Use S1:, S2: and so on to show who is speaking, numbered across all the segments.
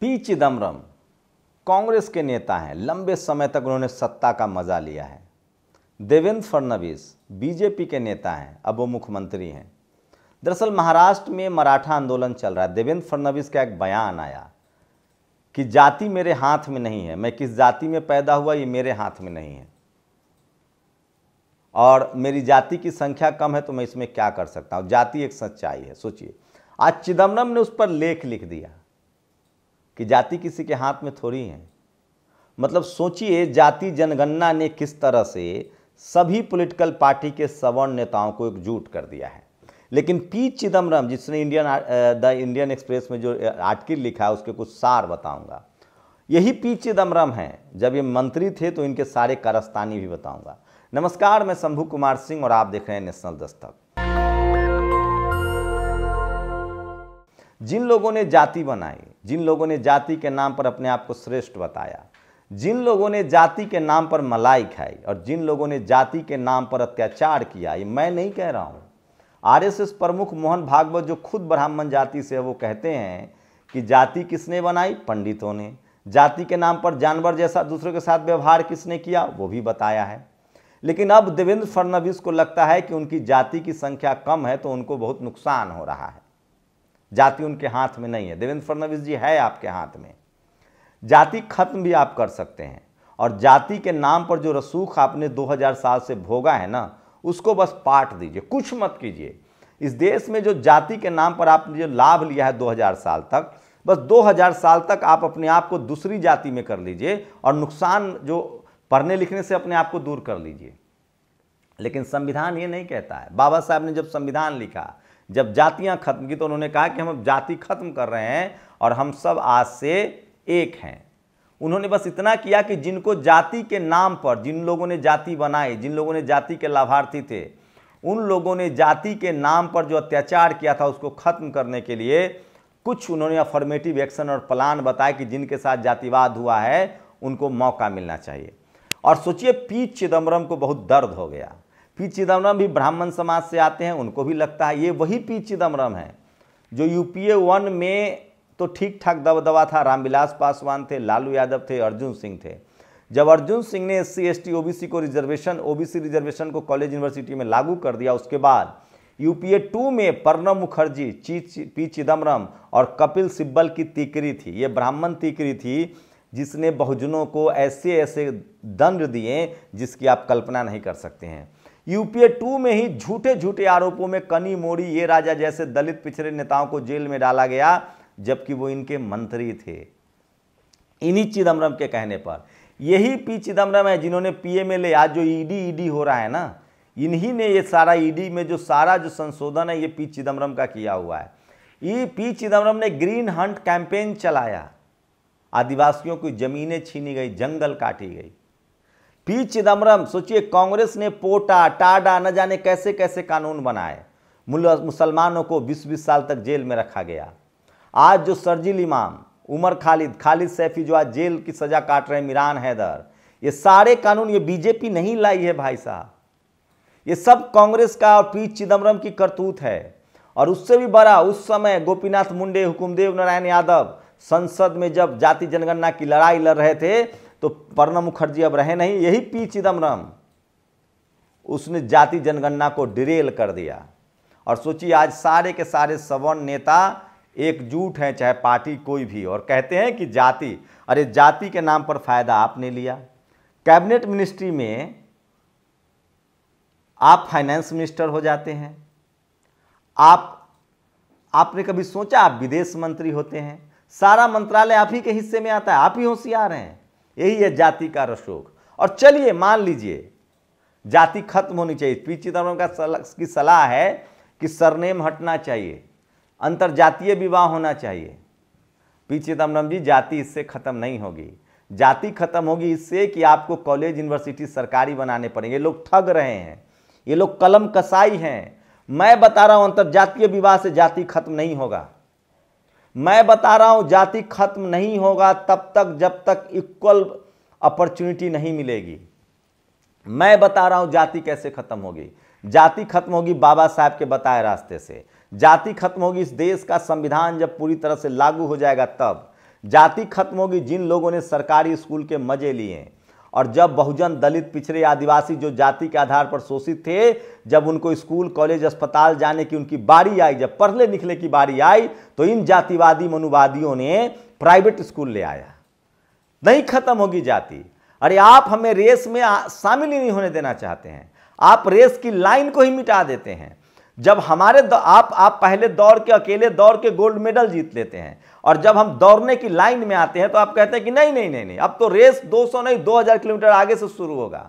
S1: P Chidambaram Congress के नेता हैं लंबे समय तक उन्होंने सत्ता का मजा लिया है देवेंद्र फडणवीस बीजेपी के नेता हैं अब वो मुख्यमंत्री हैं दरअसल महाराष्ट्र में मराठा आंदोलन चल रहा है देवेंद्र फडणवीस का एक बयान आया कि जाति मेरे हाथ में नहीं है मैं किस जाति में पैदा हुआ ये मेरे हाथ में नहीं है और मेरी जाति की संख्या कम है तो मैं इसमें क्या कर सकता हूँ जाति एक सच्चाई है सोचिए आज चिदम्बरम ने उस पर लेख लिख दिया कि जाति किसी के हाथ में थोड़ी है मतलब सोचिए जाति जनगणना ने किस तरह से सभी पॉलिटिकल पार्टी के सवर्ण नेताओं को एकजुट कर दिया है लेकिन पी चिदम्बरम जिसने इंडियन द इंडियन एक्सप्रेस में जो आर्टिकल लिखा है उसके कुछ सार बताऊंगा यही पी चिदम्बरम हैं जब ये मंत्री थे तो इनके सारे कारस्तानी भी बताऊंगा नमस्कार मैं शंभू कुमार सिंह और आप देख रहे हैं नेशनल दस्तक जिन लोगों ने जाति बनाई जिन लोगों ने जाति के नाम पर अपने आप को श्रेष्ठ बताया जिन लोगों ने जाति के नाम पर मलाई खाई और जिन लोगों ने जाति के नाम पर अत्याचार किया ये मैं नहीं कह रहा हूँ आरएसएस प्रमुख मोहन भागवत जो खुद ब्राह्मण जाति से है वो कहते हैं कि जाति किसने बनाई पंडितों ने जाति के नाम पर जानवर जैसा दूसरों के साथ व्यवहार किसने किया वो भी बताया है लेकिन अब देवेंद्र फडणवीस को लगता है कि उनकी जाति की संख्या कम है तो उनको बहुत नुकसान हो रहा है जाति उनके हाथ में नहीं है देवेंद्र फडणवीस जी है आपके हाथ में जाति खत्म भी आप कर सकते हैं और जाति के नाम पर जो रसूख आपने 2000 साल से भोगा है ना उसको बस पाट दीजिए कुछ मत कीजिए इस देश में जो जाति के नाम पर आपने जो लाभ लिया है 2000 साल तक बस 2000 साल तक आप अपने आप को दूसरी जाति में कर लीजिए और नुकसान जो पढ़ने लिखने से अपने आप को दूर कर लीजिए लेकिन संविधान ये नहीं कहता है बाबा साहब ने जब संविधान लिखा जब जातियां खत्म की तो उन्होंने कहा कि हम जाति खत्म कर रहे हैं और हम सब आज से एक हैं उन्होंने बस इतना किया कि जिनको जाति के नाम पर जिन लोगों ने जाति बनाई जिन लोगों ने जाति के लाभार्थी थे उन लोगों ने जाति के नाम पर जो अत्याचार किया था उसको खत्म करने के लिए कुछ उन्होंने अफॉर्मेटिव एक्शन और प्लान बताया कि जिनके साथ जातिवाद हुआ है उनको मौका मिलना चाहिए और सोचिए पी चिदम्बरम को बहुत दर्द हो गया पी चिदम्बरम भी ब्राह्मण समाज से आते हैं उनको भी लगता है ये वही पी चिदम्बरम है जो यूपीए वन में तो ठीक ठाक दबदबा था रामविलास पासवान थे लालू यादव थे अर्जुन सिंह थे जब अर्जुन सिंह ने S C S T C को रिजर्वेशन सी रिजर्वेशन को कॉलेज यूनिवर्सिटी में लागू कर दिया उसके बाद यूपीए टू में प्रणब मुखर्जी पी चिदम्बरम और कपिल सिब्बल की तीकरी थी ये ब्राह्मण तीकरी थी जिसने बहुजनों को ऐसे ऐसे दंड दिए जिसकी आप कल्पना नहीं कर सकते हैं यूपीए टू में ही झूठे झूठे आरोपों में कनी मोड़ी ये राजा जैसे दलित पिछड़े नेताओं को जेल में डाला गया जबकि वो इनके मंत्री थे इन्हीं चिदम्बरम के कहने पर यही पी चिदम्बरम है जिन्होंने पीएमएलए आज जो ईडी ईडी हो रहा है ना इन्हीं ने ये सारा ईडी में जो सारा जो संशोधन है ये पी चिदम्बरम का किया हुआ है ये पी चिदम्बरम ने ग्रीन हंट कैंपेन चलाया आदिवासियों की ज़मीनें छीनी गई जंगल काटी गई पी चिदम्बरम सोचिए कांग्रेस ने पोटा टाडा न जाने कैसे कैसे कानून बनाए मुसलमानों को बीस बीस साल तक जेल में रखा गया आज जो सरजिल इमाम उमर खालिद खालिद सैफी जो आज जेल की सजा काट रहे हैं मीरान हैदर ये सारे कानून ये बीजेपी नहीं लाई है भाई साहब ये सब कांग्रेस का और पी चिदम्बरम की करतूत है और उससे भी बड़ा उस समय गोपीनाथ मुंडे हुकुमदेव नारायण यादव संसद में जब जाति जनगणना की लड़ाई लड़ रहे थे तो प्रणब मुखर्जी अब रहे नहीं यही पी चिदम्बरम उसने जाति जनगणना को डिरेल कर दिया और सोचिए आज सारे के सारे सवर्ण नेता एकजुट हैं चाहे पार्टी कोई भी और कहते हैं कि जाति अरे जाति के नाम पर फायदा आपने लिया कैबिनेट मिनिस्ट्री में आप फाइनेंस मिनिस्टर हो जाते हैं आप आपने कभी सोचा आप विदेश मंत्री होते हैं सारा मंत्रालय आप ही के हिस्से में आता है आप ही होशियार हैं यही है जाति का रशोक और चलिए मान लीजिए जाति खत्म होनी चाहिए पी चिदम्बरम का सलाह की सलाह है कि सरनेम हटना चाहिए अंतर जातीय विवाह होना चाहिए पी चिदम्बरम जी जाति इससे ख़त्म नहीं होगी जाति खत्म होगी इससे कि आपको कॉलेज यूनिवर्सिटी सरकारी बनाने पड़ेंगे ये लोग ठग रहे हैं ये लोग कलम कसाई हैं मैं बता रहा हूँ अंतर्जातीय विवाह से जाति खत्म नहीं होगा मैं बता रहा हूँ जाति खत्म नहीं होगा तब तक जब तक इक्वल अपॉर्चुनिटी नहीं मिलेगी मैं बता रहा हूँ जाति कैसे खत्म होगी जाति खत्म होगी बाबा साहब के बताए रास्ते से जाति खत्म होगी इस देश का संविधान जब पूरी तरह से लागू हो जाएगा तब जाति खत्म होगी जिन लोगों ने सरकारी स्कूल के मजे लिए हैं और जब बहुजन दलित पिछड़े आदिवासी जो जाति के आधार पर शोषित थे जब उनको स्कूल कॉलेज अस्पताल जाने की उनकी बारी आई जब पढ़ने लिखने की बारी आई तो इन जातिवादी मनुवादियों ने प्राइवेट स्कूल ले आया नहीं खत्म होगी जाति अरे आप हमें रेस में शामिल ही नहीं होने देना चाहते हैं आप रेस की लाइन को ही मिटा देते हैं जब हमारे आप आप पहले दौड़ के अकेले दौड़ के गोल्ड मेडल जीत लेते हैं और जब हम दौड़ने की लाइन में आते हैं तो आप कहते हैं कि नहीं नहीं नहीं नहीं अब तो रेस 200 नहीं 2000 किलोमीटर आगे से शुरू होगा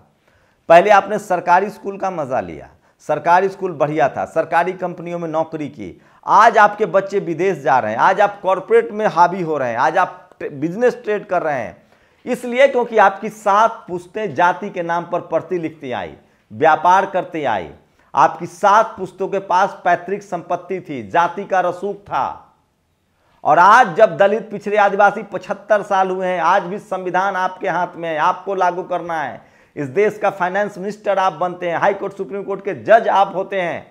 S1: पहले आपने सरकारी स्कूल का मज़ा लिया सरकारी स्कूल बढ़िया था सरकारी कंपनियों में नौकरी की आज आपके बच्चे विदेश जा रहे हैं आज आप कॉरपोरेट में हावी हो रहे हैं आज आप बिजनेस ट्रेड कर रहे हैं इसलिए क्योंकि आपकी सात पुस्तें जाति के नाम पर पढ़ती लिखती आई व्यापार करते आई आपकी सात पुस्तों के पास पैतृक संपत्ति थी जाति का रसूख था और आज जब दलित पिछड़े आदिवासी पचहत्तर साल हुए हैं आज भी संविधान आपके हाथ में है आपको लागू करना है इस देश का फाइनेंस मिनिस्टर आप बनते हैं हाई कोर्ट सुप्रीम कोर्ट के जज आप होते हैं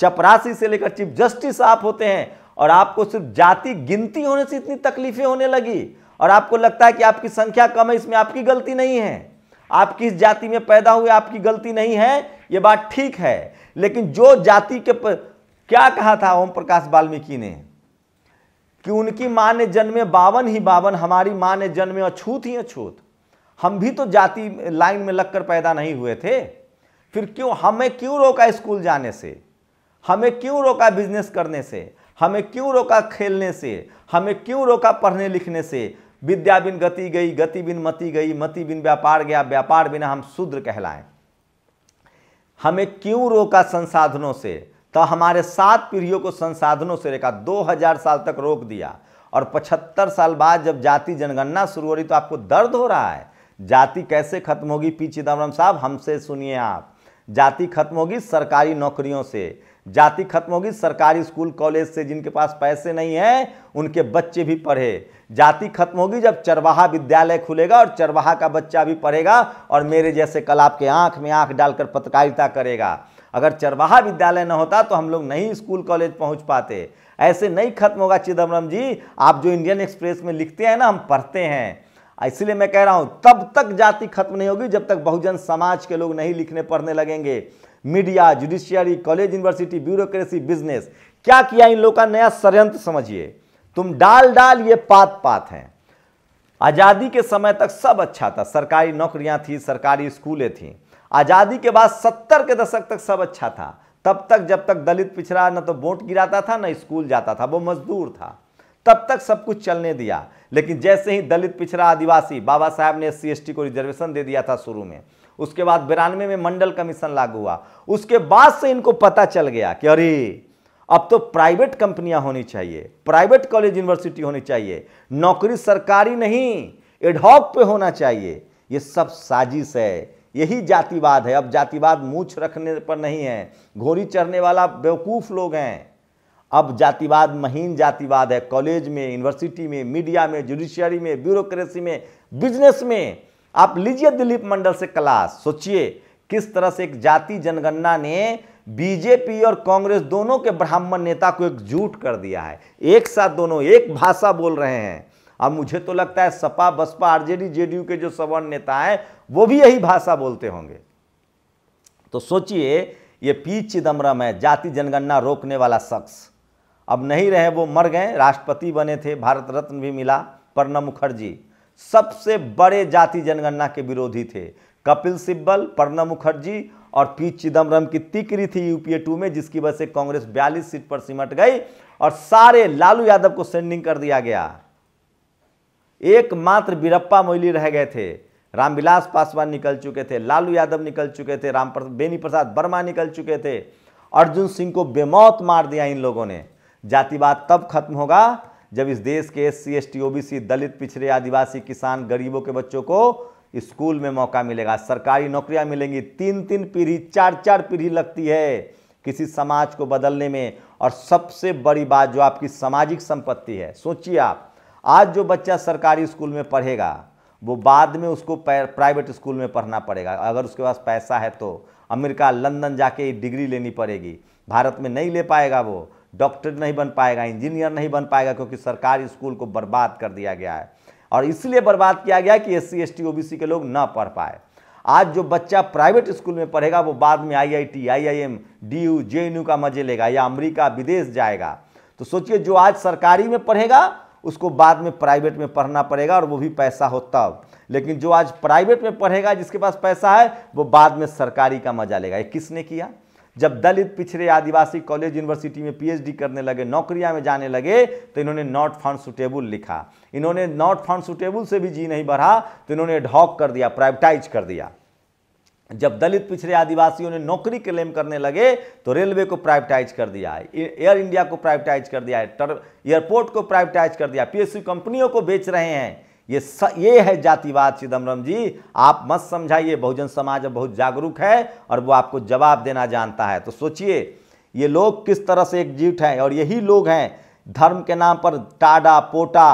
S1: चपरासी से लेकर चीफ जस्टिस आप होते हैं और आपको सिर्फ जाति गिनती होने से इतनी तकलीफें होने लगी और आपको लगता है कि आपकी संख्या कम है इसमें आपकी गलती नहीं है आप किस जाति में पैदा हुए आपकी गलती नहीं है ये बात ठीक है लेकिन जो जाति के पर, क्या कहा था ओम प्रकाश वाल्मीकि ने कि उनकी माँ ने जन्मे बावन ही बावन हमारी माँ ने जन्मे अछूत ही अछूत हम भी तो जाति लाइन में लगकर पैदा नहीं हुए थे फिर क्यों हमें क्यों रोका स्कूल जाने से हमें क्यों रोका बिजनेस करने से हमें क्यों रोका खेलने से हमें क्यों रोका पढ़ने लिखने से विद्या बिन गति गई गति बिन मति गई मति बिन व्यापार गया व्यापार बिना हम शूद्र कहलाएं हमें क्यों रोका संसाधनों से तो हमारे सात पीढ़ियों को संसाधनों से रेखा 2000 साल तक रोक दिया और 75 साल बाद जब जाति जनगणना शुरू हो रही तो आपको दर्द हो रहा है जाति कैसे खत्म होगी पी चिदम्बरम साहब हमसे सुनिए आप जाति खत्म होगी सरकारी नौकरियों से जाति खत्म होगी सरकारी स्कूल कॉलेज से जिनके पास पैसे नहीं हैं उनके बच्चे भी पढ़े जाति खत्म होगी जब चरवाहा विद्यालय खुलेगा और चरवाहा का बच्चा भी पढ़ेगा और मेरे जैसे कल आपके आँख में आँख डालकर पत्रकारिता करेगा अगर चरवाहा विद्यालय न होता तो हम लोग नहीं स्कूल कॉलेज पहुंच पाते ऐसे नहीं खत्म होगा चिदम्बरम जी आप जो इंडियन एक्सप्रेस में लिखते हैं ना हम पढ़ते हैं इसलिए मैं कह रहा हूं तब तक जाति खत्म नहीं होगी जब तक बहुजन समाज के लोग नहीं लिखने पढ़ने लगेंगे media judiciary college university bureaucracy business क्या किया इन लोगों का नया षडयंत्र समझिए तुम डाल डाल ये पात पात हैं आज़ादी के समय तक सब अच्छा था सरकारी नौकरियां थी सरकारी स्कूलें थी आज़ादी के बाद सत्तर के दशक तक सब अच्छा था तब तक जब तक दलित पिछड़ा न तो वोट गिराता था न स्कूल जाता था वो मजदूर था तब तक सब कुछ चलने दिया लेकिन जैसे ही दलित पिछड़ा आदिवासी बाबा साहब ने एस सी को रिजर्वेशन दे दिया था शुरू में उसके बाद बिरानवे में मंडल कमीशन लागू हुआ उसके बाद से इनको पता चल गया कि अरे अब तो प्राइवेट कंपनियां होनी चाहिए प्राइवेट कॉलेज यूनिवर्सिटी होनी चाहिए नौकरी सरकारी नहीं एडहॉक पे होना चाहिए ये सब साजिश है यही जातिवाद है अब जातिवाद मूछ रखने पर नहीं है घोड़ी चढ़ने वाला बेवकूफ़ लोग हैं अब जातिवाद महीन जातिवाद है कॉलेज में यूनिवर्सिटी में मीडिया में जुडिशियरी में ब्यूरोक्रेसी में बिजनेस में आप लीजिए दिलीप मंडल से क्लास सोचिए किस तरह से एक जाति जनगणना ने बीजेपी और कांग्रेस दोनों के ब्राह्मण नेता को एकजुट कर दिया है एक साथ दोनों एक भाषा बोल रहे हैं अब मुझे तो लगता है सपा बसपा आरजेडी जेडीयू के जो सवर्ण नेता हैं वो भी यही भाषा बोलते होंगे तो सोचिए ये पी चिदम्बरम है जाति जनगणना रोकने वाला शख्स अब नहीं रहे वो मर गए राष्ट्रपति बने थे भारत रत्न भी मिला प्रणब मुखर्जी सबसे बड़े जाति जनगणना के विरोधी थे कपिल सिब्बल प्रणब मुखर्जी और पी चिदम्बरम की तिकरी थी यूपीए टू में जिसकी वजह से कांग्रेस 42 सीट पर सिमट गई और सारे लालू यादव को सेंडिंग कर दिया गया एकमात्र बीरप्पा मोइली रह गए थे रामविलास पासवान निकल चुके थे लालू यादव निकल चुके थे राम बेनी प्रसाद वर्मा निकल चुके थे अर्जुन सिंह को बेमौत मार दिया इन लोगों ने जातिवाद तब खत्म होगा जब इस देश के S C S T C दलित पिछड़े आदिवासी किसान गरीबों के बच्चों को स्कूल में मौका मिलेगा सरकारी नौकरियां मिलेंगी तीन तीन पीढ़ी चार चार पीढ़ी लगती है किसी समाज को बदलने में और सबसे बड़ी बात जो आपकी सामाजिक संपत्ति है सोचिए आप आज जो बच्चा सरकारी स्कूल में पढ़ेगा वो बाद में उसको प्राइवेट स्कूल में पढ़ना पड़ेगा अगर उसके पास पैसा है तो अमेरिका लंदन जाके डिग्री लेनी पड़ेगी भारत में नहीं ले पाएगा वो डॉक्टर नहीं बन पाएगा इंजीनियर नहीं बन पाएगा क्योंकि सरकारी स्कूल को बर्बाद कर दिया गया है और इसलिए बर्बाद किया गया कि S C S T O B C के लोग न पढ़ पाए आज जो बच्चा प्राइवेट स्कूल में पढ़ेगा वो बाद में I I T I I M D U J N U का मजे लेगा या अमेरिका विदेश जाएगा तो सोचिए जो आज सरकारी में पढ़ेगा उसको बाद में प्राइवेट में पढ़ना पड़ेगा और वो भी पैसा हो तब लेकिन जो आज प्राइवेट में पढ़ेगा जिसके पास पैसा है वो बाद में सरकारी का मजा लेगा ये किसने किया जब दलित पिछड़े आदिवासी कॉलेज यूनिवर्सिटी में पीएचडी करने लगे नौकरियां में जाने लगे तो इन्होंने नॉट फाउंड सुटेबल लिखा इन्होंने नॉट फाउंड सुटेबल से भी जी नहीं बढ़ा तो इन्होंने ढॉक कर दिया प्राइवेटाइज कर दिया जब दलित पिछड़े आदिवासियों ने नौकरी क्लेम करने लगे तो रेलवे को प्राइवेटाइज कर दिया है एयर इंडिया को प्राइवेटाइज कर दिया है एयरपोर्ट को प्राइवेटाइज कर दिया पीएसयू कंपनियों को बेच रहे हैं ये स, ये है जातिवाद चिदम्बरम जी आप मत समझाइए बहुजन समाज बहुत जागरूक है और वो आपको जवाब देना जानता है तो सोचिए ये लोग किस तरह से एकजुट हैं और यही लोग हैं धर्म के नाम पर टाडा पोटा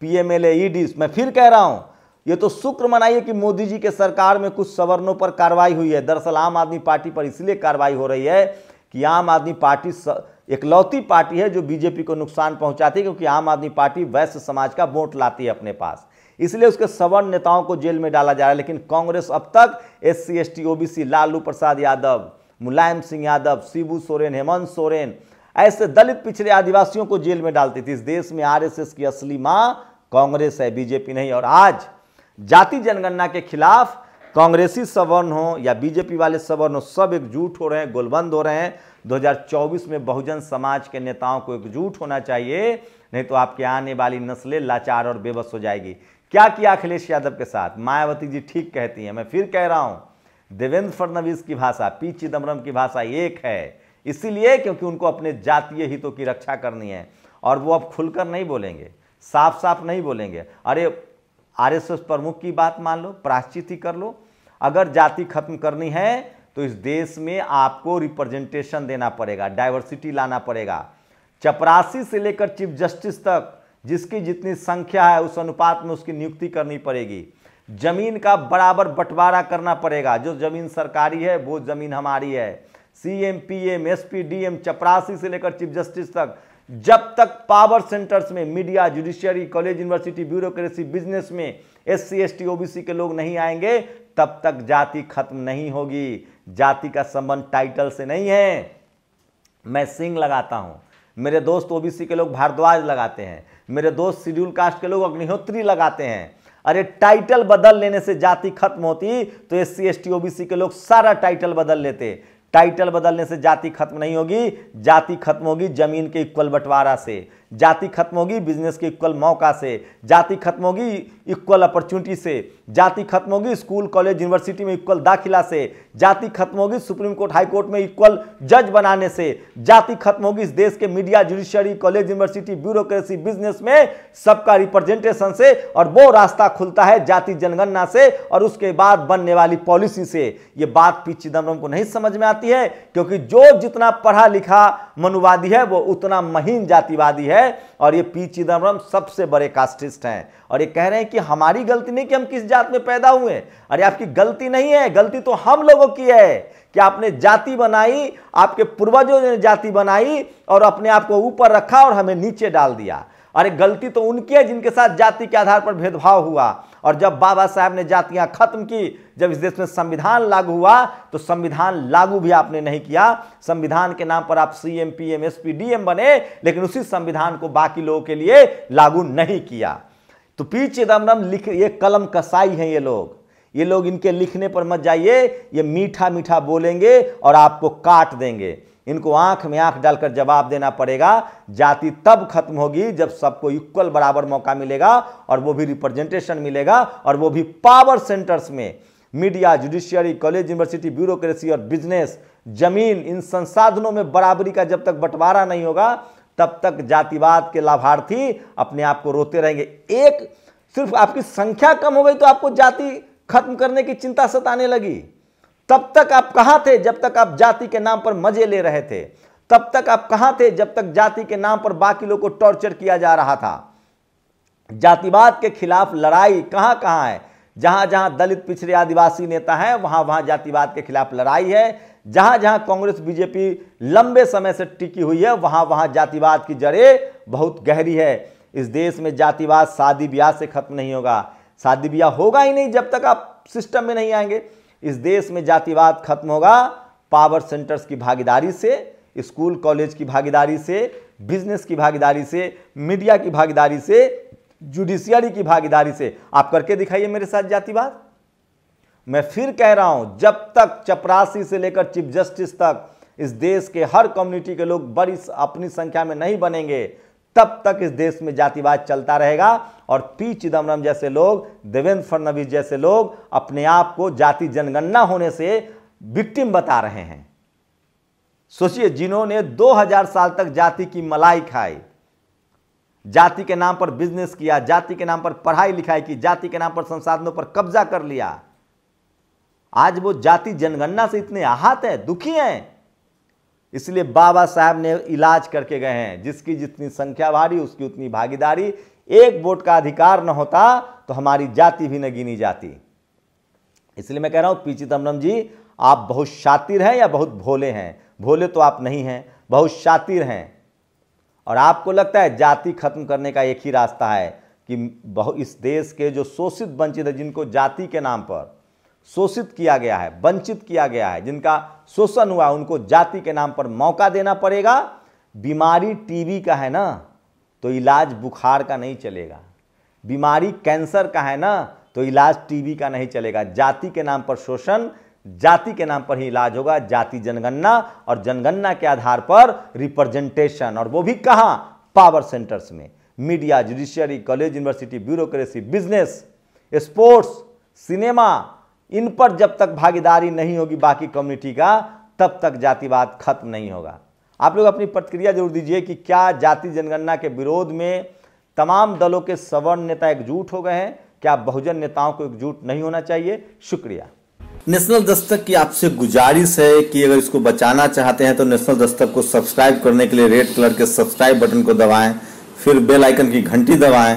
S1: पीएमएलए ईडी मैं फिर कह रहा हूँ ये तो शुक्र मनाइए कि मोदी जी के सरकार में कुछ सवर्णों पर कार्रवाई हुई है दरअसल आम आदमी पार्टी पर इसलिए कार्रवाई हो रही है कि आम आदमी पार्टी स... एकलौती पार्टी है जो बीजेपी को नुकसान पहुंचाती है क्योंकि आम आदमी पार्टी वैश्य समाज का वोट लाती है अपने पास इसलिए उसके सवर्ण नेताओं को जेल में डाला जा रहा है लेकिन कांग्रेस अब तक S C S T OBC Lalu Prasad Yadav Mulayam Singh Yadav Shibu Soren Hemant Soren ऐसे दलित पिछड़े आदिवासियों को जेल में डालती थी इस देश में आरएसएस की असली मां कांग्रेस है बीजेपी नहीं और आज जाति जनगणना के खिलाफ कांग्रेसी सवर्ण हो या बीजेपी वाले सवर्ण हो सब एकजुट हो रहे हैं गोलबंद हो रहे हैं 2024 में बहुजन समाज के नेताओं को एकजुट होना चाहिए नहीं तो आपके आने वाली नस्लें लाचार और बेबस हो जाएगी क्या किया अखिलेश यादव के साथ मायावती जी ठीक कहती हैं मैं फिर कह रहा हूं देवेंद्र फडणवीस की भाषा पी चिदम्बरम की भाषा एक है इसीलिए क्योंकि उनको अपने जातीय हितों की रक्षा करनी है और वो अब खुलकर नहीं बोलेंगे साफ साफ नहीं बोलेंगे अरे एस प्रमुख की बात मान लो प्राश्चित ही कर लो अगर जाति खत्म करनी है तो इस देश में आपको रिप्रेजेंटेशन देना पड़ेगा डाइवर्सिटी लाना पड़ेगा चपरासी से लेकर चीफ जस्टिस तक जिसकी जितनी संख्या है उस अनुपात में उसकी नियुक्ति करनी पड़ेगी जमीन का बराबर बंटवारा करना पड़ेगा जो जमीन सरकारी है वो जमीन हमारी है C M P M S P D M चपरासी से लेकर चीफ जस्टिस तक जब तक पावर सेंटर्स में media judiciary college university bureaucracy business में S C S T O B C के लोग नहीं आएंगे तब तक जाति खत्म नहीं होगी जाति का संबंध टाइटल से नहीं है मैं सिंह लगाता हूं मेरे दोस्त ओबीसी के लोग भारद्वाज लगाते हैं मेरे दोस्त शेड्यूल कास्ट के लोग अग्निहोत्री लगाते हैं अरे टाइटल बदल लेने से जाति खत्म होती तो S C S T OBC के लोग सारा टाइटल बदल लेते टाइटल बदलने से जाति खत्म नहीं होगी जाति खत्म होगी जमीन के इक्वल बंटवारा से जाति खत्म होगी बिजनेस के इक्वल मौका से जाति खत्म होगी इक्वल अपॉर्चुनिटी से जाति खत्म होगी स्कूल कॉलेज यूनिवर्सिटी में इक्वल दाखिला से जाति खत्म होगी सुप्रीम कोर्ट हाई कोर्ट में इक्वल जज बनाने से जाति खत्म होगी इस देश के media judiciary college university bureaucracy business में सबका रिप्रेजेंटेशन से और वो रास्ता खुलता है जाति जनगणना से और उसके बाद बनने वाली पॉलिसी से ये बात पी चिदम्बरम को नहीं समझ में आती है क्योंकि जो जितना पढ़ा लिखा मनुवादी है वो उतना महीन जातिवादी है है और ये पी चिदम्बरम सबसे बड़े कास्टिस्ट हैं और ये कह रहे हैं कि हमारी गलती नहीं कि हम किस जात में पैदा हुए अरे आपकी गलती नहीं है गलती तो हम लोगों की है कि आपने जाति बनाई आपके पूर्वजों ने जाति बनाई और अपने आप को ऊपर रखा और हमें नीचे डाल दिया अरे गलती तो उनकी है जिनके साथ जाति के आधार पर भेदभाव हुआ और जब बाबा साहब ने जातियां खत्म की जब इस देश में संविधान लागू हुआ तो संविधान लागू भी आपने नहीं किया संविधान के नाम पर आप C M P M S P D M बने लेकिन उसी संविधान को बाकी लोगों के लिए लागू नहीं किया तो पी चिदम्बरम लिख ये कलम कसाई हैं ये लोग ये लोग इनके लिखने पर मत जाइए ये मीठा मीठा बोलेंगे और आपको काट देंगे इनको आंख में आंख डालकर जवाब देना पड़ेगा जाति तब खत्म होगी जब सबको इक्वल बराबर मौका मिलेगा और वो भी रिप्रेजेंटेशन मिलेगा और वो भी पावर सेंटर्स में media judiciary college university bureaucracy और बिजनेस जमीन इन संसाधनों में बराबरी का जब तक बंटवारा नहीं होगा तब तक जातिवाद के लाभार्थी अपने आप को रोते रहेंगे एक सिर्फ आपकी संख्या कम हो गई तो आपको जाति खत्म करने की चिंता सताने लगी तब तक आप कहाँ थे जब तक आप जाति के नाम पर मजे ले रहे थे तब तक आप कहाँ थे जब तक जाति के नाम पर बाकी लोगों को टॉर्चर किया जा रहा था जातिवाद के खिलाफ लड़ाई कहाँ कहाँ है जहाँ जहाँ दलित पिछड़े आदिवासी नेता हैं वहाँ वहाँ जातिवाद के खिलाफ लड़ाई है जहाँ जहाँ कांग्रेस बीजेपी लंबे समय से टिकी हुई है वहाँ वहाँ जातिवाद की जड़ें बहुत गहरी है इस देश में जातिवाद शादी ब्याह से खत्म नहीं होगा शादी ब्याह होगा ही नहीं जब तक आप सिस्टम में नहीं आएंगे इस देश में जातिवाद खत्म होगा पावर सेंटर्स की भागीदारी से स्कूल कॉलेज की भागीदारी से बिजनेस की भागीदारी से मीडिया की भागीदारी से जुडिशियरी की भागीदारी से आप करके दिखाइए मेरे साथ जातिवाद मैं फिर कह रहा हूं जब तक चपरासी से लेकर चीफ जस्टिस तक इस देश के हर कम्युनिटी के लोग बड़ी अपनी संख्या में नहीं बनेंगे तब तक इस देश में जातिवाद चलता रहेगा और पी चिदम्बरम जैसे लोग देवेंद्र फडणवीस जैसे लोग अपने आप को जाति जनगणना होने से विक्टिम बता रहे हैं सोचिए जिन्होंने 2000 साल तक जाति की मलाई खाई जाति के नाम पर बिजनेस किया जाति के नाम पर पढ़ाई लिखाई की जाति के नाम पर संसाधनों पर कब्जा कर लिया आज वो जाति जनगणना से इतने आहत हैं दुखी हैं इसलिए बाबा साहब ने इलाज करके गए हैं जिसकी जितनी संख्या भारी उसकी उतनी भागीदारी एक वोट का अधिकार न होता तो हमारी जाति भी न गिनी जाती इसलिए मैं कह रहा हूँ पी चिदम्बरम जी आप बहुत शातिर हैं या बहुत भोले हैं भोले तो आप नहीं हैं बहुत शातिर हैं और आपको लगता है जाति खत्म करने का एक ही रास्ता है कि बहु इस देश के जो शोषित वंचित है जिनको जाति के नाम पर शोषित किया गया है वंचित किया गया है जिनका शोषण हुआ उनको जाति के नाम पर मौका देना पड़ेगा बीमारी टीबी का है ना तो इलाज बुखार का नहीं चलेगा बीमारी कैंसर का है ना तो इलाज टीबी का नहीं चलेगा जाति के नाम पर शोषण जाति के नाम पर ही इलाज होगा जाति जनगणना और जनगणना के आधार पर रिप्रेजेंटेशन और वो भी कहाँ पावर सेंटर्स में media judiciary college university bureaucracy business sports cinema इन पर जब तक भागीदारी नहीं होगी बाकी कम्युनिटी का तब तक जातिवाद खत्म नहीं होगा आप लोग अपनी प्रतिक्रिया जरूर दीजिए कि क्या जाति जनगणना के विरोध में तमाम दलों के सवर्ण नेता एकजुट हो गए हैं क्या बहुजन नेताओं को एकजुट नहीं होना चाहिए शुक्रिया नेशनल दस्तक की आपसे गुजारिश है कि अगर इसको बचाना चाहते हैं तो नेशनल दस्तक को सब्सक्राइब करने के लिए रेड कलर के सब्सक्राइब बटन को दबाएं फिर बेल आइकन की घंटी दबाएं